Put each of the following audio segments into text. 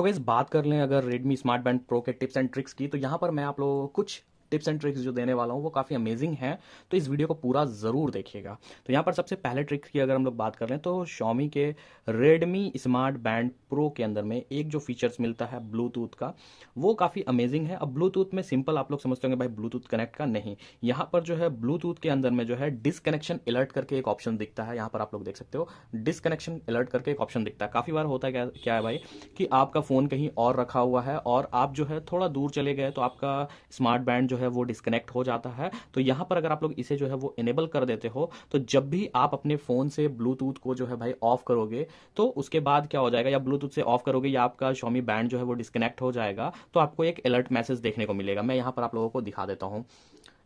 सो so, इस बात कर लें अगर Redmi Smart Band Pro के टिप्स एंड ट्रिक्स की तो यहाँ पर मैं आप लोगों को कुछ टिप्स एंड ट्रिक्स जो देने वाला हूँ वो काफ़ी अमेजिंग है तो इस वीडियो को पूरा ज़रूर देखिएगा तो यहाँ पर सबसे पहले ट्रिक की अगर हम लोग बात कर रहे हैं तो शॉमी के रेडमी स्मार्ट बैंड प्रो के अंदर में एक जो फीचर्स मिलता है ब्लूटूथ का वो काफ़ी अमेजिंग है अब ब्लूटूथ में सिंपल आप लोग समझते होंगे भाई ब्लूटूथ कनेक्ट का नहीं यहाँ पर जो है ब्लूटूथ के अंदर में जो है डिसकनेक्शन अलर्ट करके एक ऑप्शन दिखता है यहाँ पर आप लोग देख सकते हो डिसकनेक्शन अलर्ट करके एक ऑप्शन दिखता है काफ़ी बार होता है क्या, क्या है भाई कि आपका फ़ोन कहीं और रखा हुआ है और आप जो है थोड़ा दूर चले गए तो आपका स्मार्ट बैंड जो है वो डिस्कनेक्ट हो जाता है तो यहां पर अगर आप लोग इसे जो है वो इनेबल कर देते हो तो जब भी आप अपने फोन से ब्लूटूथ को जो है भाई ऑफ करोगे तो उसके बाद क्या हो जाएगा या ब्लूटूथ से ऑफ करोगे या आपका शॉमी बैंड जो है वो डिस्कनेक्ट हो जाएगा तो आपको एक अलर्ट मैसेज देखने को मिलेगा मैं यहां पर आप लोगों को दिखा देता हूं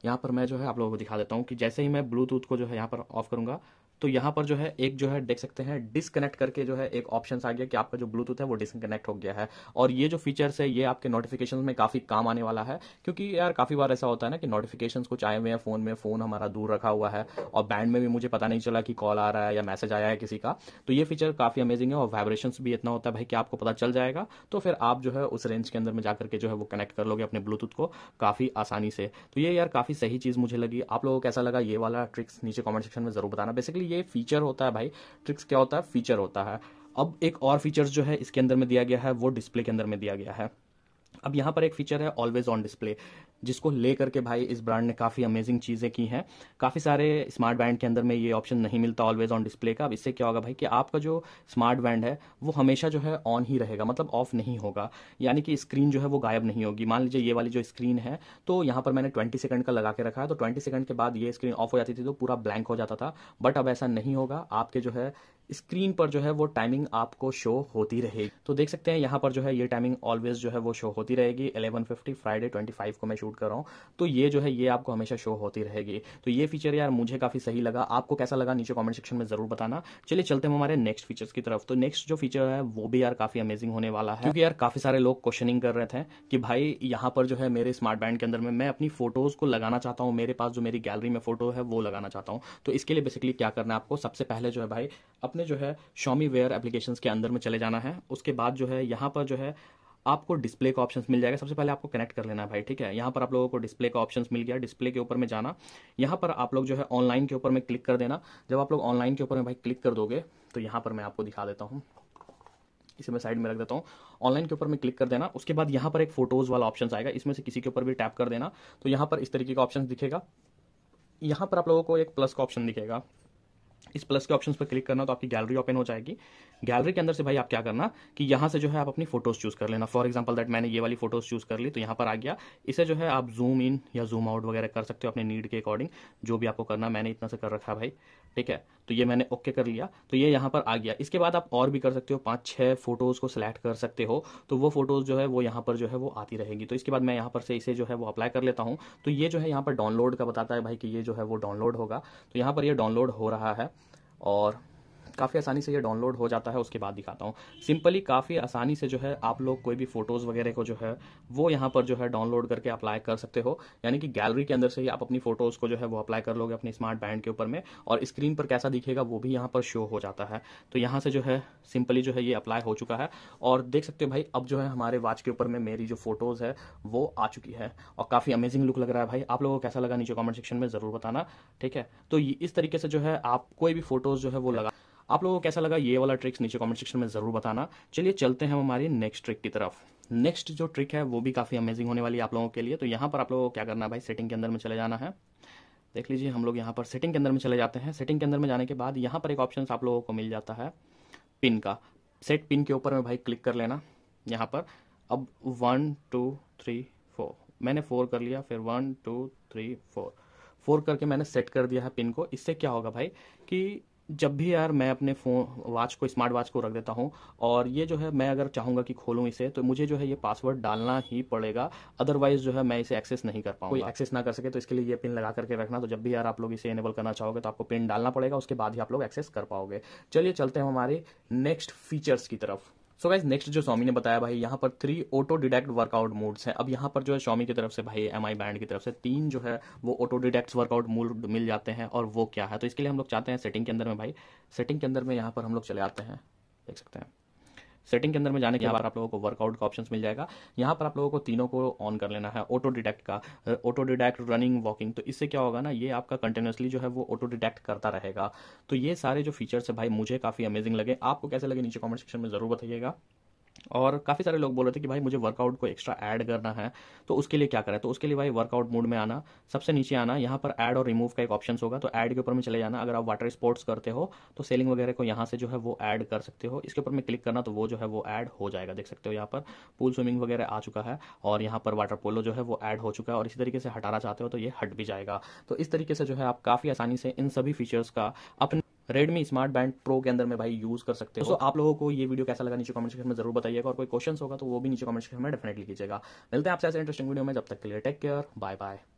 यहां पर मैं जो है आप लोगों को दिखा देता हूं कि जैसे ही मैं ब्लूटूथ को जो है यहां पर ऑफ करूंगा तो यहाँ पर जो है एक जो है देख सकते हैं डिसकनेक्ट करके जो है एक ऑप्शन आ गया कि आपका जो ब्लूटूथ है वो डिसकनेक्ट हो गया है और ये जो फीचर्स है ये आपके नोटिफिकेशन में काफी काम आने वाला है क्योंकि यार काफी बार ऐसा होता है ना कि नोटिफिकेशन कुछ आए हुए हैं फोन में फोन हमारा दूर रखा हुआ है और बैंड में भी मुझे पता नहीं चला कि कॉल आ रहा है या मैसेज आया है किसी का तो ये फीचर काफी अमेजिंग है और वाइब्रेशन भी इतना होता है भाई कि आपको पता चल जाएगा तो फिर आप जो है उस रेंज के अंदर में जाकर के जो है वो कनेक्ट कर लोगे अपने ब्लूटूथ को काफी आसानी से तो ये यार काफी सही चीज मुझे लगी आप लोगों को कैसा लगा ये वाला ट्रिक्स नीचे कॉमेंट सेक्शन में जरूर बताना बेसिकली ये फीचर होता है भाई ट्रिक्स क्या होता है फीचर होता है अब एक और फीचर जो है इसके अंदर में दिया गया है वो डिस्प्ले के अंदर में दिया गया है अब यहाँ पर एक फीचर है ऑलवेज ऑन डिस्प्ले जिसको ले करके भाई इस ब्रांड ने काफ़ी अमेजिंग चीज़ें की हैं काफ़ी सारे स्मार्ट बैंड के अंदर में ये ऑप्शन नहीं मिलता ऑलवेज ऑन डिस्प्ले का अब इससे क्या होगा भाई कि आपका जो स्मार्ट बैंड है वो हमेशा जो है ऑन ही रहेगा मतलब ऑफ नहीं होगा यानी कि स्क्रीन जो है वो गायब नहीं होगी मान लीजिए ये वाली जो स्क्रीन है तो यहां पर मैंने ट्वेंटी सेकंड का लगा के रखा है तो ट्वेंटी सेकंड के बाद ये स्क्रीन ऑफ हो जाती थी तो पूरा ब्लैंक हो जाता था बट अब ऐसा नहीं होगा आपके जो है स्क्रीन पर जो है वो टाइमिंग आपको शो होती रहेगी तो देख सकते हैं यहाँ पर जो है ये टाइमिंग ऑलवेज जो है वो शो होती रहेगी 11:50 फ्राइडे 25 को मैं शूट कर रहा हूँ तो ये जो है ये आपको हमेशा शो होती रहेगी तो ये फीचर यार मुझे काफी सही लगा आपको कैसा लगा नीचे कॉमेंट सेक्शन में जरूर बताना चलिए चलते हैं हमारे नेक्स्ट फीचर्स की तरफ तो नेक्स्ट जो फीचर है वो भी यार काफी अमेजिंग होने वाला है क्योंकि यार काफी सारे लोग क्वेश्चनिंग कर रहे थे कि भाई यहाँ पर जो है मेरे स्मार्ट बैंड के अंदर में मैं अपनी फोटोज को लगाना चाहता हूँ मेरे पास जो मेरी गैलरी में फोटो है वो लगाना चाहता हूँ तो इसके लिए बेसिकली क्या करना है आपको सबसे पहले जो है भाई अपने जो है शॉमी वेयर एप्लीकेशन के अंदर में चले जाना है उसके बाद जो है यहाँ पर जो है आपको डिस्प्ले का ऑप्शन मिल जाएगा सबसे पहले आपको कनेक्ट कर लेना है भाई ठीक है यहाँ पर आप लोगों को डिस्प्ले का ऑप्शन मिल गया डिस्प्ले के ऊपर में जाना यहाँ पर आप लोग जो है ऑनलाइन के ऊपर में क्लिक कर देना जब आप लोग ऑनलाइन के ऊपर में भाई क्लिक कर दोगे तो यहाँ पर मैं आपको दिखा देता हूँ इसे मैं साइड में रख देता हूँ ऑनलाइन के ऊपर में क्लिक कर देना उसके बाद यहाँ पर एक फोटोज़ वाला ऑप्शन आएगा इसमें से किसी के ऊपर भी टैप कर देना तो यहाँ पर इस तरीके का ऑप्शन दिखेगा यहाँ पर आप लोगों को एक प्लस का ऑप्शन दिखेगा इस प्लस के ऑप्शन पर क्लिक करना तो आपकी गैलरी ओपन हो जाएगी गैलरी के अंदर से भाई आप क्या करना कि यहाँ से जो है आप अपनी फोटोज चूज कर लेना फॉर एग्जाम्पल दैट मैंने ये वाली फोटोज चूज कर ली तो यहाँ पर आ गया इसे जो है आप जूम इन या जूम आउट वगैरह कर सकते हो अपने नीड के अकॉर्डिंग जो भी आपको करना मैंने इतना से कर रखा है भाई ठीक है तो ये मैंने ओके कर लिया तो ये यहाँ पर आ गया इसके बाद आप और भी कर सकते हो पाँच छः फोटोज़ को सिलेक्ट कर सकते हो तो वो फोटोज़ जो है वो यहाँ पर जो है वो आती रहेगी तो इसके बाद मैं यहाँ पर से इसे जो है वो अप्लाई कर लेता हूँ तो ये जो है यहाँ पर डाउनलोड का बताता है भाई कि ये जो है वो डाउनलोड होगा तो यहाँ पर ये डाउनलोड हो रहा है और काफ़ी आसानी से ये डाउनलोड हो जाता है उसके बाद दिखाता हूँ सिंपली काफ़ी आसानी से जो है आप लोग कोई भी फोटोज़ वगैरह को जो है वो यहाँ पर जो है डाउनलोड करके अप्लाई कर सकते हो यानी कि गैलरी के अंदर से ही आप अपनी फोटोज़ को जो है वो अप्लाई कर लोगे अपने स्मार्ट बैंड के ऊपर में और स्क्रीन पर कैसा दिखेगा वो भी यहाँ पर शो हो जाता है तो यहाँ से जो है सिंपली जो है ये अप्लाई हो चुका है और देख सकते हो भाई अब जो है हमारे वॉच के ऊपर में मेरी जो फोटोज़ है वो आ चुकी है और काफ़ी अमेजिंग लुक लग रहा है भाई आप लोगों को कैसा लगा नीचे कॉमेंट सेक्शन में ज़रूर बताना ठीक है तो इस तरीके से जो है आप कोई भी फोटोज़ जो है वो लगा आप लोगों को कैसा लगा ये वाला ट्रिक्स नीचे कमेंट सेक्शन में ज़रूर बताना चलिए चलते हैं हम हमारी नेक्स्ट ट्रिक की तरफ नेक्स्ट जो ट्रिक है वो भी काफ़ी अमेजिंग होने वाली है आप लोगों के लिए तो यहाँ पर आप लोगों को क्या करना है भाई सेटिंग के अंदर में चले जाना है देख लीजिए हम लोग यहाँ पर सेटिंग के अंदर में चले जाते हैं सेटिंग के अंदर में जाने के बाद यहाँ पर एक ऑप्शन आप लोगों को मिल जाता है पिन का सेट पिन के ऊपर में भाई क्लिक कर लेना यहाँ पर अब वन टू थ्री फोर मैंने फोर कर लिया फिर one two three four four करके मैंने सेट कर दिया है पिन को इससे क्या होगा भाई कि जब भी यार मैं अपने फ़ोन वॉच को स्मार्ट वॉच को रख देता हूँ और ये जो है मैं अगर चाहूँगा कि खोलूँ इसे तो मुझे जो है ये पासवर्ड डालना ही पड़ेगा अदरवाइज जो है मैं इसे एक्सेस नहीं कर पाऊंगा एक्सेस ना कर सके तो इसके लिए ये पिन लगा करके रखना तो जब भी यार आप लोग इसे इनेबल करना चाहोगे तो आपको पिन डालना पड़ेगा उसके बाद ही आप लोग एक्सेस कर पाओगे चलिए चलते हैं हमारे नेक्स्ट फीचर्स की तरफ सो गाइज नेक्स्ट जो स्वामी ने बताया भाई यहाँ पर three auto detect workout modes हैं अब यहाँ पर जो है स्वामी की तरफ से भाई एम आई बैंड की तरफ से तीन जो है वो ऑटो डिडेक्ट वर्कआउट मोड मिल जाते हैं और वो क्या है तो इसके लिए हम लोग चाहते हैं सेटिंग के अंदर में भाई सेटिंग के अंदर में यहाँ पर हम लोग चले आते हैं देख सकते हैं सेटिंग के अंदर में जाने के बाद आप लोगों को वर्कआउट का ऑप्शन मिल जाएगा यहाँ पर आप लोगों को तीनों को ऑन कर लेना है ऑटो डिटेक्ट का ऑटो डिटेक्ट रनिंग वॉकिंग तो इससे क्या होगा ना ये आपका कंटिन्यूसली जो है वो ऑटो डिटेक्ट करता रहेगा तो ये सारे जो फीचर्स है भाई मुझे काफ़ी अमेजिंग लगे आपको कैसे लगे नीचे कॉमेंट सेक्शन में ज़रूर बताइएगा और काफ़ी सारे लोग बोल रहे थे कि भाई मुझे वर्कआउट को एक्स्ट्रा ऐड करना है तो उसके लिए क्या करें तो उसके लिए भाई वर्कआउट मोड में आना सबसे नीचे आना यहाँ पर ऐड और रिमूव का एक ऑप्शन होगा तो ऐड के ऊपर में चले जाना अगर आप वाटर स्पोर्ट्स करते हो तो सेलिंग वगैरह को यहाँ से जो है वो ऐड कर सकते हो इसके ऊपर में क्लिक करना तो वो जो है वो ऐड हो जाएगा देख सकते हो यहाँ पर पूल स्विमिंग वगैरह आ चुका है और यहाँ पर वाटर पोलो जो है वो ऐड हो चुका है और इसी तरीके से हटाना चाहते हो तो ये हट भी जाएगा तो इस तरीके से जो है आप काफ़ी आसानी से इन सभी फीचर्स का अपने रेडमी स्मार्ट बैंड प्रो के अंदर में भाई यूज कर सकते हो तो आप लोगों को ये वीडियो कैसा लगा नीचे कमेंट सेक्शन में जरूर बताइएगा और कोई क्वेश्चन होगा तो वो भी नीचे कमेंट सेक्शन में डेफिनेटली कीजिएगा मिलते हैं आपसे ऐसे इंटरेस्टिंग वीडियो में जब तक के लिए टेक केयर बाय बाय